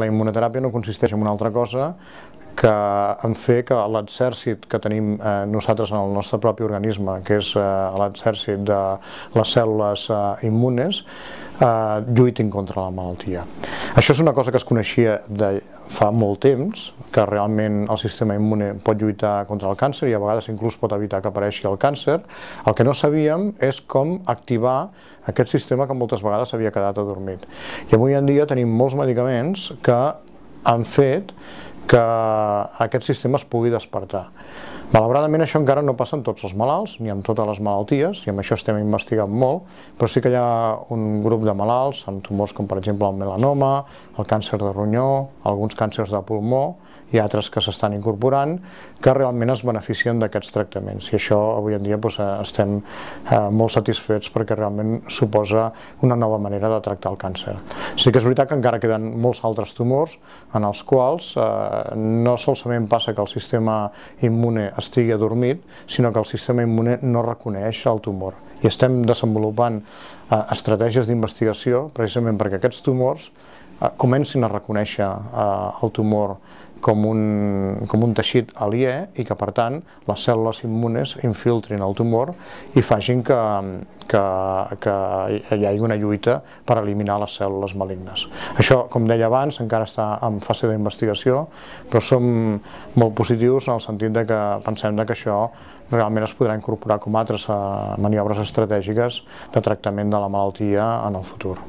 La immunoteràpia no consisteix en una altra cosa que en fer que l'exèrcit que tenim eh, nosaltres en el nostre propi organisme, que és eh, l'exèrcit de les cèl·lules eh, immunes, eh, lluitin contra la malaltia. Això és una cosa que es coneixia de fa molt temps, que realment el sistema immune pot lluitar contra el càncer i a vegades inclús pot evitar que apareixi el càncer. El que no sabíem és com activar aquest sistema que moltes vegades havia quedat adormit. I avui en dia tenim molts medicaments que han fet que aquest sistema es pugui despertar. Malauradament això encara no passa en tots els malalts, ni amb totes les malalties, i amb això estem investigant molt, però sí que hi ha un grup de malalts amb tumors com per exemple el melanoma, el càncer de ronyó, alguns càncers de pulmó, hi ha altres que s'estan incorporant, que realment es beneficien d'aquests tractaments. I això avui en dia doncs, eh, estem eh, molt satisfets perquè realment suposa una nova manera de tractar el càncer. Sí que és veritat que encara queden molts altres tumors en els quals eh, no solament passa que el sistema immune estigui adormit, sinó que el sistema immune no reconeix el tumor. I estem desenvolupant eh, estratègies d'investigació precisament perquè aquests tumors Ah, comencin a reconèixer eh, el tumor com un, com un teixit aliè i que, per tant, les cèl·lules immunes infiltrin el tumor i facin que, que, que hi hagi una lluita per eliminar les cèl·lules malignes. Això, com deia abans, encara està en fase d'investigació, però som molt positius en el sentit de que pensem que això realment es podrà incorporar com altres eh, maniobres estratègiques de tractament de la malaltia en el futur.